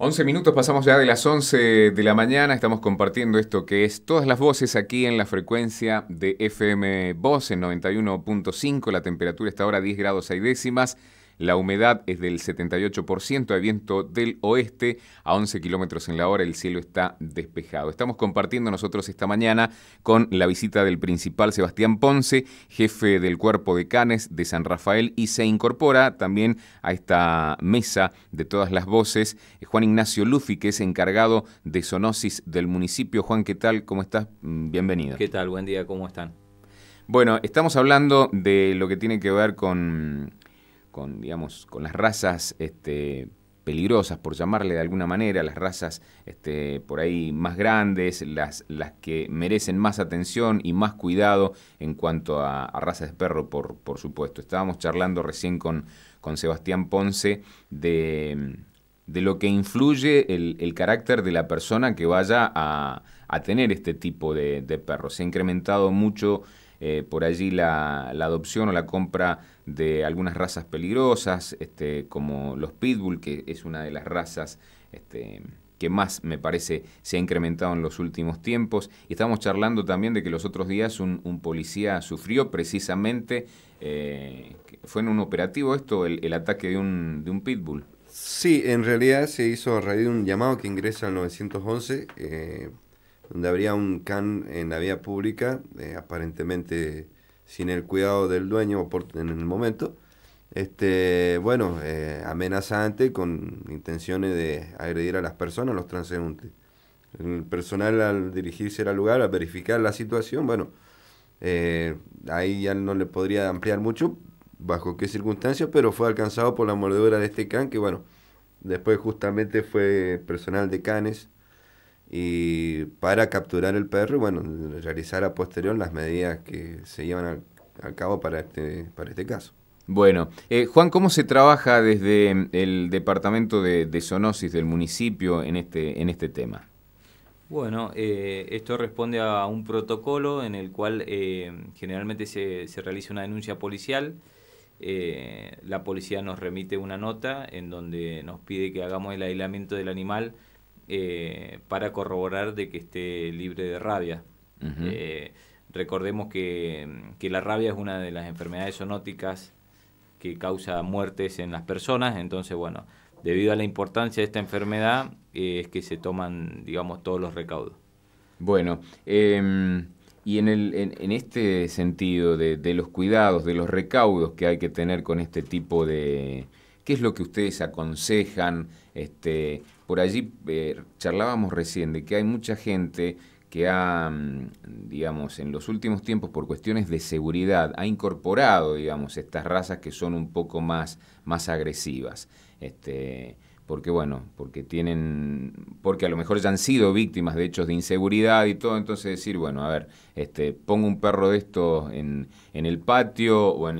11 minutos, pasamos ya de las 11 de la mañana, estamos compartiendo esto que es todas las voces aquí en la frecuencia de FM Voz en 91.5, la temperatura está ahora 10 grados y décimas. La humedad es del 78%, hay viento del oeste a 11 kilómetros en la hora, el cielo está despejado. Estamos compartiendo nosotros esta mañana con la visita del principal Sebastián Ponce, jefe del cuerpo de Canes de San Rafael, y se incorpora también a esta mesa de todas las voces Juan Ignacio Luffy, que es encargado de zoonosis del municipio. Juan, ¿qué tal? ¿Cómo estás? Mm, bienvenido. ¿Qué tal? Buen día, ¿cómo están? Bueno, estamos hablando de lo que tiene que ver con con, digamos, con las razas este, peligrosas, por llamarle de alguna manera, las razas este, por ahí más grandes, las, las que merecen más atención y más cuidado en cuanto a, razas de perro, por, por supuesto. Estábamos charlando recién con, con Sebastián Ponce de de lo que influye el, carácter de la persona que vaya a, a tener este tipo de, perro. perros. Se ha incrementado mucho eh, por allí la, la, adopción o la compra de algunas razas peligrosas, este, como los pitbull, que es una de las razas este, que más me parece se ha incrementado en los últimos tiempos. Y estábamos charlando también de que los otros días un, policía sufrió precisamente, eh, fue en un operativo esto, el, el ataque de un, de un pitbull. Sí, en realidad se hizo a raíz de un llamado que ingresa al 911, eh, donde habría un can en la vía pública, eh, aparentemente sin el cuidado del dueño en el momento, este, bueno, eh, amenazante con intenciones de agredir a las personas, los transeúntes. El personal al dirigirse al lugar, a verificar la situación, bueno, eh, ahí ya no le podría ampliar mucho bajo qué circunstancias, pero fue alcanzado por la mordedura de este can, que bueno, después justamente fue personal de canes y para capturar el perro y bueno, realizar a posterior las medidas que se llevan a, cabo para este, para este caso. Bueno, eh, Juan, ¿cómo se trabaja desde el departamento de, de zoonosis del municipio en este, en este tema? Bueno, eh, esto responde a un protocolo en el cual eh, generalmente se, se, realiza una denuncia policial. la policía nos remite una nota en donde nos pide que hagamos el aislamiento del animal eh, para corroborar de que esté libre de rabia. Eh, recordemos mm, que, la rabia es una de las enfermedades zoonóticas que causa muertes en las personas, entonces bueno, debido a la importancia de esta enfermedad eh, es que se toman, digamos, todos los recaudos. Bueno, em, y en, este sentido de, de los cuidados, de los recaudos que hay que tener con este tipo de, ¿Qué es lo que ustedes aconsejan? Este, por allí eh, charlábamos recién de que hay mucha gente que ha, mm, digamos, en los últimos tiempos por cuestiones de seguridad, ha incorporado, digamos, estas razas que son un poco más, más agresivas. Este, porque bueno, porque tienen, porque a lo mejor ya han sido víctimas de hechos de inseguridad y todo, entonces decir, bueno, a ver, este, pongo un perro de estos en, el patio o eh,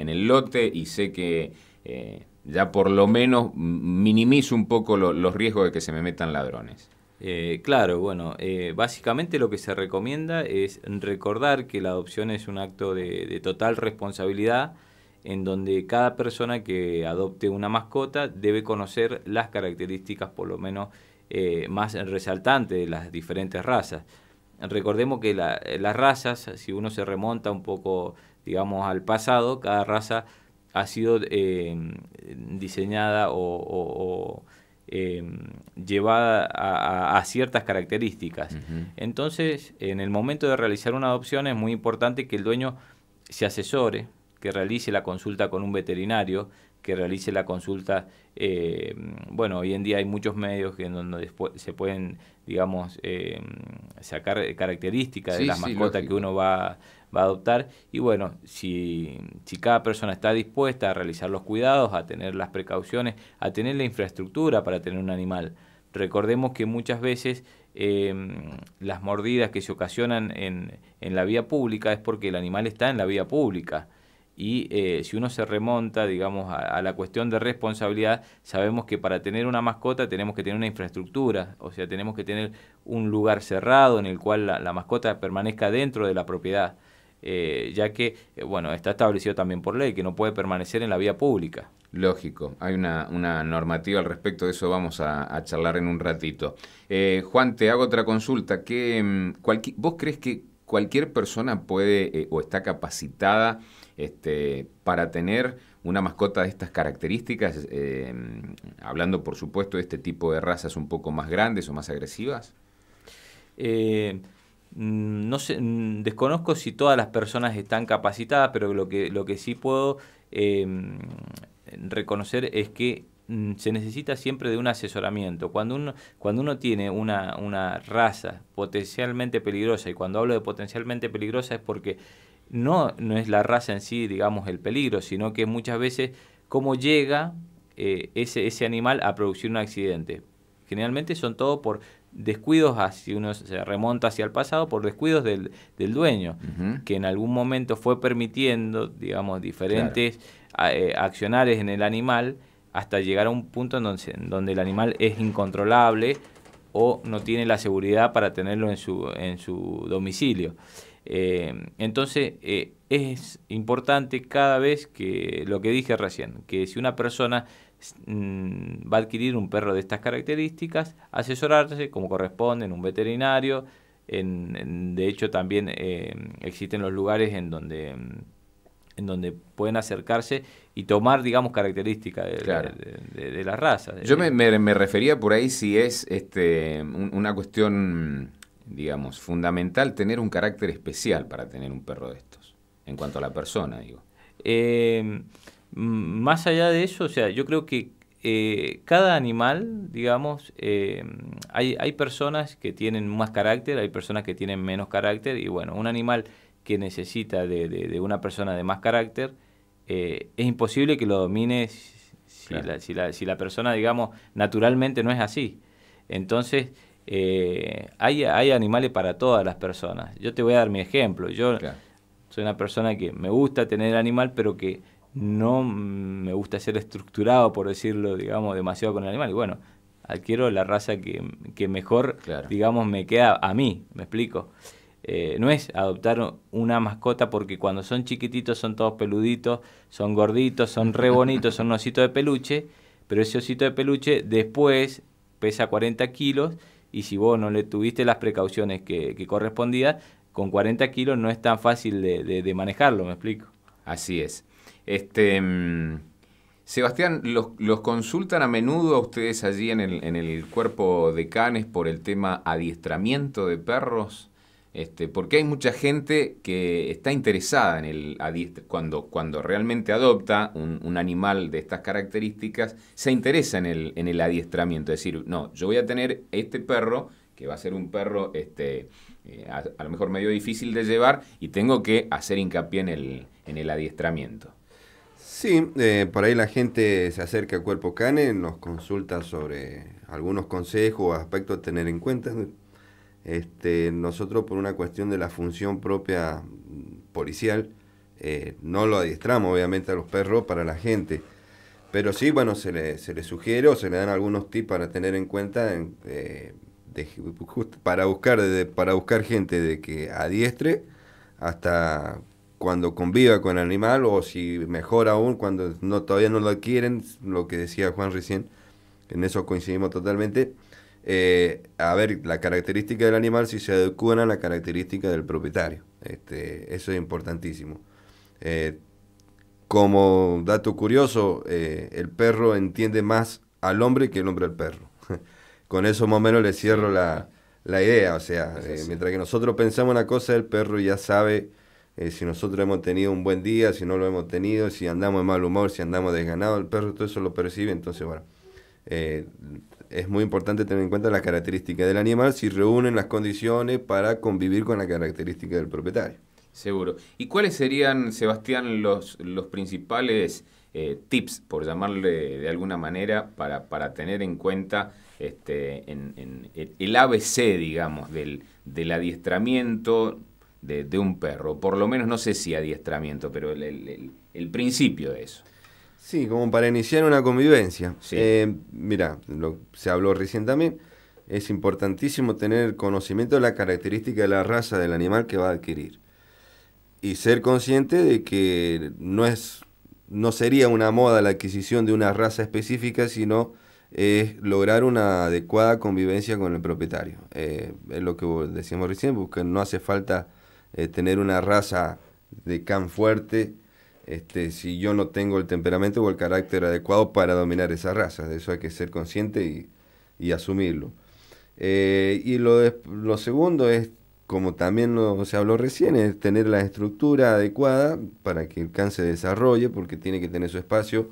en, el lote y sé que eh, ya por lo menos minimizo un poco los riesgos de que se me metan ladrones. Eh, claro, bueno, eh, básicamente lo que se recomienda es recordar que la adopción es un acto de, total responsabilidad en donde cada persona que adopte una mascota debe conocer las características por lo menos eh, más resaltantes de las diferentes razas. Recordemos que las razas, si uno se remonta un poco, digamos, al pasado, cada raza ha sido eh, diseñada o, em, llevada a, ciertas características. Entonces, en el momento de realizar una adopción es muy importante que el dueño se asesore, que realice la consulta con un veterinario, que realice la consulta. Eh, bueno, hoy en día hay muchos medios que en donde se pueden, digamos, em, sacar eh, características de las mascotas que uno va va a adoptar. Y bueno, si, si cada persona está dispuesta a realizar los cuidados, a tener las precauciones, a tener la infraestructura para tener un animal. Recordemos que muchas veces em, las mordidas que se ocasionan en, en, la vía pública es porque el animal está en la vía pública. Y eh, si uno se remonta, digamos, a, la cuestión de responsabilidad, sabemos que para tener una mascota tenemos que tener una infraestructura, o sea, tenemos que tener un lugar cerrado en el cual la mascota permanezca dentro de la propiedad. Eh, ya que, eh, bueno, está establecido también por ley que no puede permanecer en la vía pública. Lógico, hay una, normativa al respecto, de eso vamos a, charlar en un ratito. Eh, Juan, te hago otra consulta. Mm, ¿Vos crees que cualquier persona puede o está capacitada este, para tener una mascota de estas características, mm, hablando por supuesto de este tipo de razas un poco más grandes o más agresivas? Mm, no sé, mm, desconozco si todas las personas están capacitadas, pero lo que, lo que sí puedo eh, reconocer es que mm, se necesita siempre de un asesoramiento. Cuando uno, cuando uno tiene una, una raza potencialmente peligrosa, y cuando hablo de potencialmente peligrosa es porque no, no es la raza en sí, digamos, el peligro, sino que muchas veces cómo llega eh, ese, ese animal a producir un accidente. Generalmente son todo por descuidos, si uno se remonta hacia el pasado, por descuidos del, del dueño, que en algún momento fue permitiendo, digamos, diferentes claro. Eh, en el animal hasta llegar a un punto en donde, en donde el animal es incontrolable o no tiene la seguridad para tenerlo en su, en su domicilio. Eh, entonces, eh, es importante cada vez que lo que dije recién, que si una persona Mm, va a adquirir un perro de estas características, asesorarse como corresponde en un veterinario. En, de hecho, también eh, existen los lugares en donde, mm, en donde pueden acercarse y tomar, digamos, características de, de, la raza. Yo me, me, refería por ahí si es este, una cuestión, digamos, fundamental tener un carácter especial para tener un perro de estos, en cuanto a la persona, digo. Eh, más allá de eso, o sea, yo creo que eh, cada animal, digamos, eh, hay, hay, personas que tienen más carácter, hay personas que tienen menos carácter, y bueno, un animal que necesita de, de, una persona de más carácter, eh, es imposible que lo domine si, la, si, la, persona, digamos, naturalmente no es así. Entonces, hay, hay animales para todas las personas. Yo te voy a dar mi ejemplo. Yo soy una persona que me gusta tener animal, pero que no me gusta ser estructurado, por decirlo, digamos, demasiado con el animal. Y bueno, adquiero la raza que, mejor, digamos, me queda a mí, me explico. Eh, no es adoptar una mascota porque cuando son chiquititos son todos peluditos, son gorditos, son re bonitos, son osito de peluche, pero ese osito de peluche después pesa 40 kilos y si vos no le tuviste las precauciones que, correspondía, con 40 kilos no es tan fácil de, de manejarlo, me explico. Así es. Este, mm, Sebastián, los, consultan a menudo a ustedes allí en el, en el, cuerpo de canes por el tema adiestramiento de perros? Este, porque hay mucha gente que está interesada en el cuando, cuando realmente adopta un, animal de estas características, se interesa en el, en el adiestramiento. Es decir, no, yo voy a tener este perro, que va a ser un perro este, eh, a, lo mejor medio difícil de llevar, y tengo que hacer hincapié en el adiestramiento. Sí, eh, por ahí la gente se acerca a Cuerpo Cane, nos consulta sobre algunos consejos o aspectos a tener en cuenta. Este, nosotros por una cuestión de la función propia mm, policial, eh, no lo adiestramos obviamente a los perros para la gente. Pero sí, bueno, se le, se le sugiere o se le dan algunos tips para tener en cuenta eh, para, buscar, de, para buscar gente de que adiestre hasta cuando conviva con el animal o si mejor aún cuando no, todavía no lo adquieren, lo que decía Juan recién, en eso coincidimos totalmente, eh, a ver la característica del animal si se adecúan a la característica del propietario. Este, eso es importantísimo. Eh, como dato curioso, eh, el perro entiende más al hombre que el hombre al perro. Con eso más o menos le cierro la, la idea. O sea, mientras que nosotros pensamos una cosa, el perro ya sabe eh, si nosotros hemos tenido un buen día, si no lo hemos tenido, si andamos de mal humor, si andamos desganados, el perro todo eso lo percibe. Entonces, bueno, eh, es muy importante tener en cuenta las características del animal si reúnen las condiciones para convivir con la característica del propietario. Seguro. ¿Y cuáles serían, Sebastián, los, los principales eh, tips, por llamarle de alguna manera, para, para tener en cuenta este, el ABC, digamos, del, del adiestramiento, de, un perro. Por lo menos no sé si adiestramiento, pero el, principio de eso. Sí, como para iniciar una convivencia. Eh, mira, lo, se habló recién también. Es importantísimo tener conocimiento de la característica de la raza del animal que va a adquirir. Y ser consciente de que no es no sería una moda la adquisición de una raza específica, sino es eh, lograr una adecuada convivencia con el propietario. Eh, es lo que decíamos recién, porque no hace falta eh, tener una raza de can fuerte este, si yo no tengo el temperamento o el carácter adecuado para dominar esa raza. De eso hay que ser consciente y, asumirlo. Eh, y lo, lo segundo es, como también se habló recién, es tener la estructura adecuada para que el can se desarrolle, porque tiene que tener su espacio,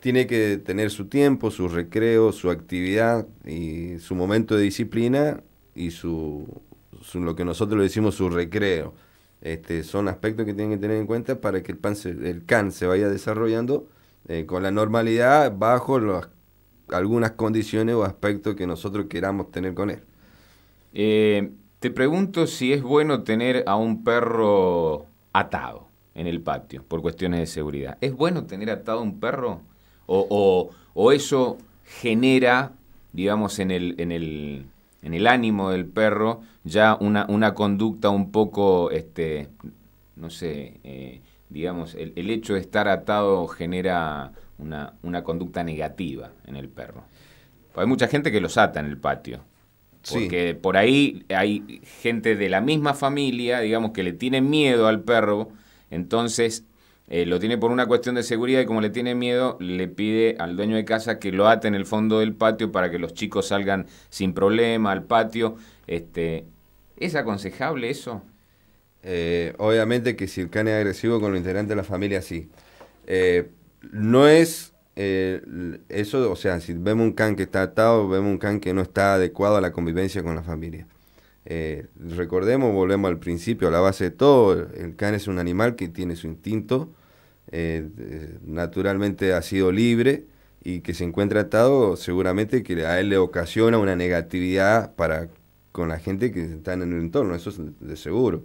tiene que tener su tiempo, su recreo, su actividad y su momento de disciplina y su lo que nosotros le decimos su recreo. Este, son aspectos que tienen que tener en cuenta para que el, pan can se vaya desarrollando eh, con la normalidad bajo algunas condiciones o aspectos que nosotros queramos tener con él. Eh, te pregunto si es bueno tener a un perro atado en el patio por cuestiones de seguridad. ¿Es bueno tener atado a un perro? ¿O, o eso genera, digamos, en el, en el en el ánimo del perro ya una, una conducta un poco, este, no sé, eh, digamos, el, hecho de estar atado genera una, una, conducta negativa en el perro. Hay mucha gente que los ata en el patio. Porque por ahí hay gente de la misma familia, digamos, que le tiene miedo al perro, entonces eh, lo tiene por una cuestión de seguridad y como le tiene miedo, le pide al dueño de casa que lo ate en el fondo del patio para que los chicos salgan sin problema al patio. Este, ¿Es aconsejable eso? Eh, obviamente que si el can es agresivo con los integrantes de la familia, sí. Eh, no es eso, o sea, si vemos un can que está atado, vemos un can que no está adecuado a la convivencia con la familia. recordemos, volvemos al principio, a la base de todo, el can es un animal que tiene su instinto, eh, naturalmente ha sido libre y que se encuentra atado, seguramente que a él le ocasiona una negatividad para con la gente que está en el entorno, eso es de seguro.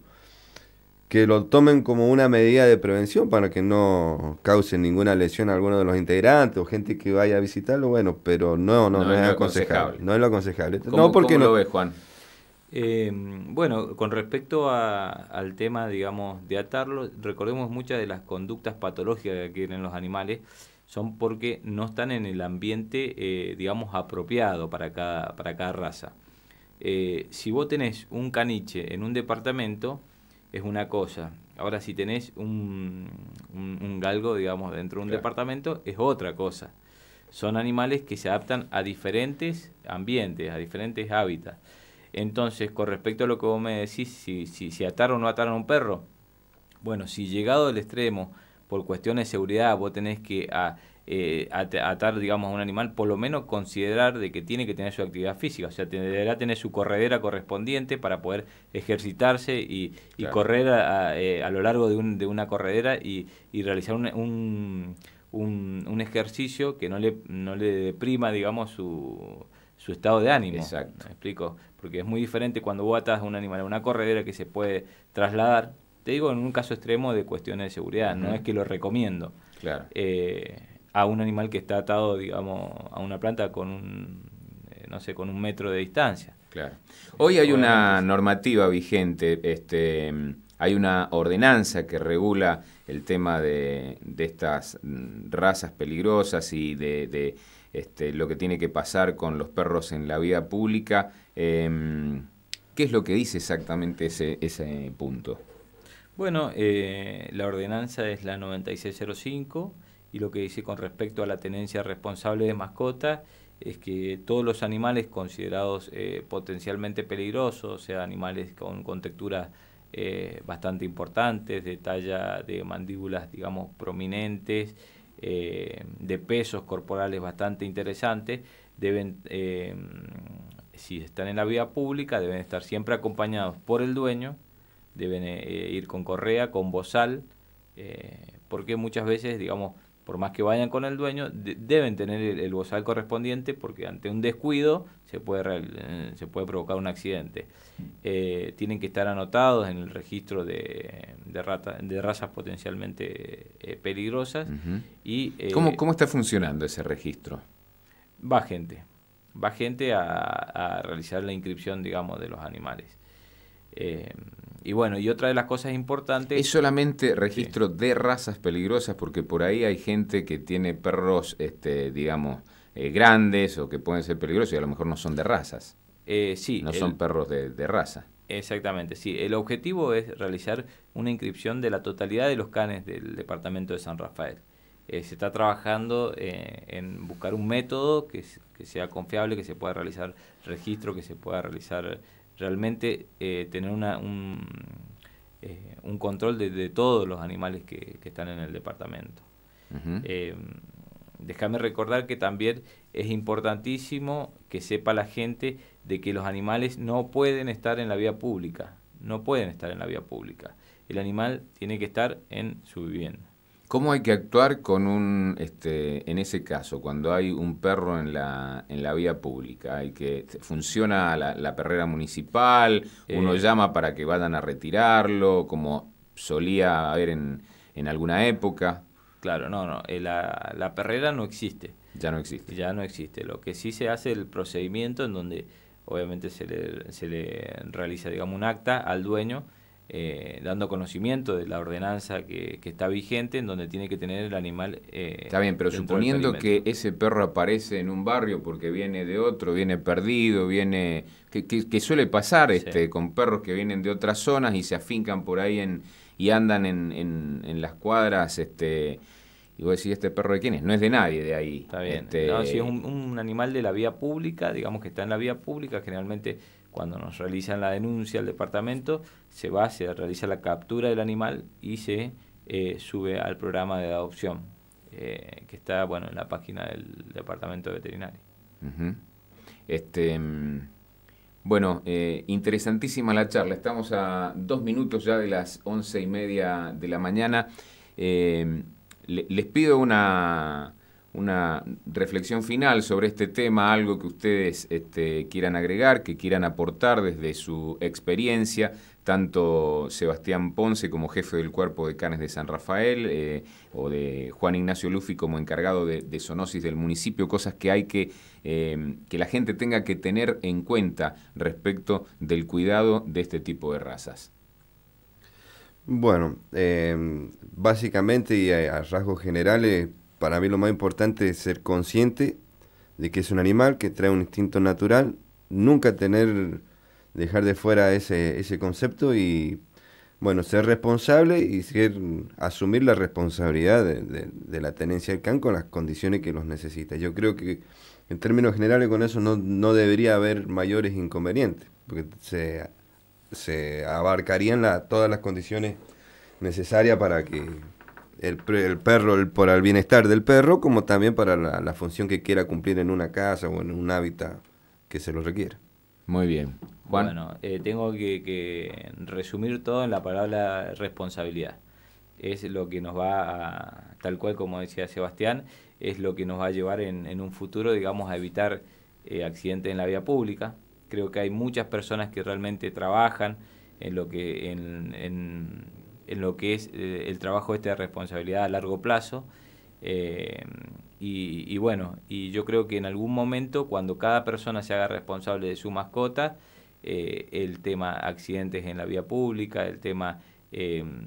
Que lo tomen como una medida de prevención para que no cause ninguna lesión a alguno de los integrantes o gente que vaya a visitarlo, bueno, pero no, no, no, es, aconsejable. No es lo aconsejable. no porque lo no, Juan? Em, bueno, con respecto al tema, digamos, de atarlo, recordemos muchas de las conductas patológicas que tienen los animales son porque no están en el ambiente, eh, digamos, apropiado para cada, para cada raza. Eh, si vos tenés un caniche en un departamento, es una cosa. Ahora, si tenés un, un, galgo, digamos, dentro de un departamento, es otra cosa. Son animales que se adaptan a diferentes ambientes, a diferentes hábitats. Entonces, con respecto a lo que vos me decís, si, si, ataron o no ataron a un perro, bueno, si llegado al extremo, por cuestiones de seguridad, vos tenés que eh, atar, digamos, a un animal, por lo menos considerar de que tiene que tener su actividad física, o sea, deberá tener su corredera correspondiente para poder ejercitarse y, correr eh, a, lo largo de, una corredera y, realizar un, ejercicio que no le, no le deprima, digamos, su su estado de ánimo. Exacto. explico? Porque es muy diferente cuando vos atás a un animal a una corredera que se puede trasladar. Te digo en un caso extremo de cuestiones de seguridad, no es que lo recomiendo. Claro. Eh, a un animal que está atado, digamos, a una planta con un, eh, no sé, con un metro de distancia. Claro. Hoy hay una normativa vigente, este, hay una ordenanza que regula el tema de, de estas mm, razas peligrosas y de este, lo que tiene que pasar con los perros en la vida pública. Em, ¿Qué es lo que dice exactamente ese, punto? Bueno, eh, la ordenanza es la 9605 y lo que dice con respecto a la tenencia responsable de mascotas es que todos los animales considerados eh, potencialmente peligrosos, o sea, animales con, contexturas eh, bastante importantes, de talla de mandíbulas, digamos, prominentes, eh, de pesos corporales bastante interesantes, deben, eh, si están en la vía pública, deben estar siempre acompañados por el dueño, deben eh, ir con correa, con bozal, porque muchas veces, digamos, por más que vayan con el dueño, deben tener el, bozal correspondiente porque ante un descuido se puede, eh, se puede provocar un accidente. Eh, tienen que estar anotados en el registro de, de, de razas potencialmente eh, peligrosas. y, ¿Cómo, está funcionando ese registro? Va gente, va gente a, a realizar la inscripción, digamos, de los animales. Eh, y bueno, y otra de las cosas importantes... Es solamente registro de razas peligrosas, porque por ahí hay gente que tiene perros, este, digamos, eh, grandes o que pueden ser peligrosos y a lo mejor no son de razas. Eh, sí. No son perros de, raza. Exactamente, sí. El objetivo es realizar una inscripción de la totalidad de los canes del departamento de San Rafael. Eh, se está trabajando en buscar un método que sea confiable, que se pueda realizar registro, que se pueda realizar realmente eh, tener un, eh, un control de, todos los animales que, que están en el departamento. Em, déjame recordar que también es importantísimo que sepa la gente de que los animales no pueden estar en la vía pública, no pueden estar en la vía pública. El animal tiene que estar en su vivienda. ¿Cómo hay que actuar con un, este, en ese caso, cuando hay un perro en la, en la vía pública? Hay que, ¿Funciona la, perrera municipal? ¿Uno eh. llama para que vayan a retirarlo, como solía haber en, en alguna época? Claro, no, no, eh, la, la, perrera no existe. Ya no existe. Ya no existe. Lo que sí se hace el procedimiento en donde obviamente se le, se le realiza, digamos, un acta al dueño eh, dando conocimiento de la ordenanza que, está vigente, en donde tiene que tener el animal. Eh, está bien, pero suponiendo que ese perro aparece en un barrio porque viene de otro, viene perdido, viene. que, suele pasar este, con perros que vienen de otras zonas y se afincan por ahí en, y andan en, en, las cuadras. Este, y vos decís, ¿este perro de quién es? No es de nadie de ahí. Está bien. Este, si es un, animal de la vía pública, digamos que está en la vía pública, generalmente cuando nos realizan la denuncia al departamento, se va, se realiza la captura del animal y se eh, sube al programa de adopción, eh, que está bueno en la página del departamento veterinario. Este. Mm, bueno, eh, interesantísima la charla. Estamos a dos minutos ya de las once y media de la mañana. les pido una, una reflexión final sobre este tema, algo que ustedes este, quieran agregar, que quieran aportar desde su experiencia, tanto Sebastián Ponce como jefe del cuerpo de Canes de San Rafael eh, o de Juan Ignacio Luffy como encargado de, zoonosis del municipio, cosas que hay que, eh, que la gente tenga que tener en cuenta respecto del cuidado de este tipo de razas. Bueno, eh, básicamente y a, a rasgos generales, para mí lo más importante es ser consciente de que es un animal que trae un instinto natural, nunca tener, dejar de fuera ese, ese concepto y, bueno, ser responsable y ser, asumir la responsabilidad de, la tenencia del can con las condiciones que los necesita. Yo creo que en términos generales con eso no, debería haber mayores inconvenientes, porque se, se abarcarían todas las condiciones necesarias para que el, perro el, para el bienestar del perro, como también para la, función que quiera cumplir en una casa o en un hábitat que se lo requiera. Muy bien. Bueno, eh, tengo que, resumir todo en la palabra responsabilidad. Es lo que nos va a, tal cual como decía Sebastián, es lo que nos va a llevar en, un futuro, digamos, a evitar eh, accidentes en la vía pública. Creo que hay muchas personas que realmente trabajan en lo que en en lo que es eh, el trabajo este de responsabilidad a largo plazo. Eh, y, bueno, y yo creo que en algún momento, cuando cada persona se haga responsable de su mascota, eh, el tema accidentes en la vía pública, el tema em,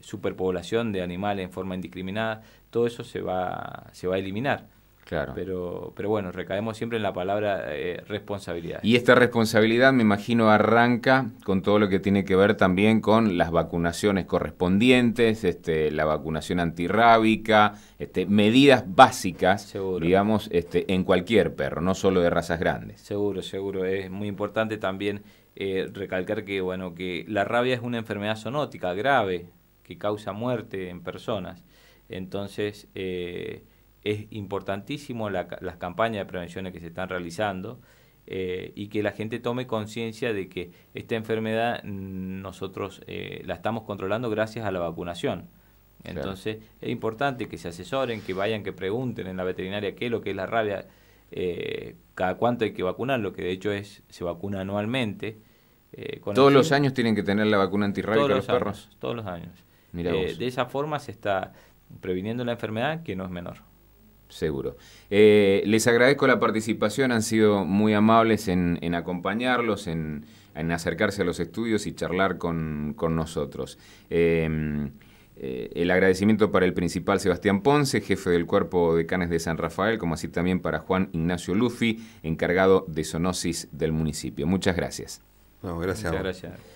superpoblación de animales en forma indiscriminada, todo eso se va, se va a eliminar. Claro. Pero, pero bueno, recaemos siempre en la palabra eh, responsabilidad. Y esta responsabilidad, me imagino, arranca con todo lo que tiene que ver también con las vacunaciones correspondientes, este, la vacunación antirrábica, este, medidas básicas, digamos, este, en cualquier perro, no solo de razas grandes. Seguro, seguro. Es muy importante también eh, recalcar que, bueno, que la rabia es una enfermedad zoonótica grave que causa muerte en personas. Entonces, eh, es importantísimo las campañas de prevención que se están realizando eh, y que la gente tome conciencia de que esta enfermedad mm, nosotros eh, la estamos controlando gracias a la vacunación. Entonces es importante que se asesoren, que vayan, que pregunten en la veterinaria qué es lo que es la rabia, eh, cada cuánto hay que vacunar, lo que de hecho es se vacuna anualmente. todos los años tienen que tener la vacuna antirrabia todos los, perros. todos los años. de esa forma se está previniendo la enfermedad que no es menor. Seguro. Eh, les agradezco la participación, han sido muy amables en, acompañarlos, en, acercarse a los estudios y charlar con, nosotros. Em, eh, el agradecimiento para el principal Sebastián Ponce, jefe del Cuerpo de Canes de San Rafael, como así también para Juan Ignacio Luffy, encargado de zoonosis del municipio. Muchas gracias. Muchas gracias.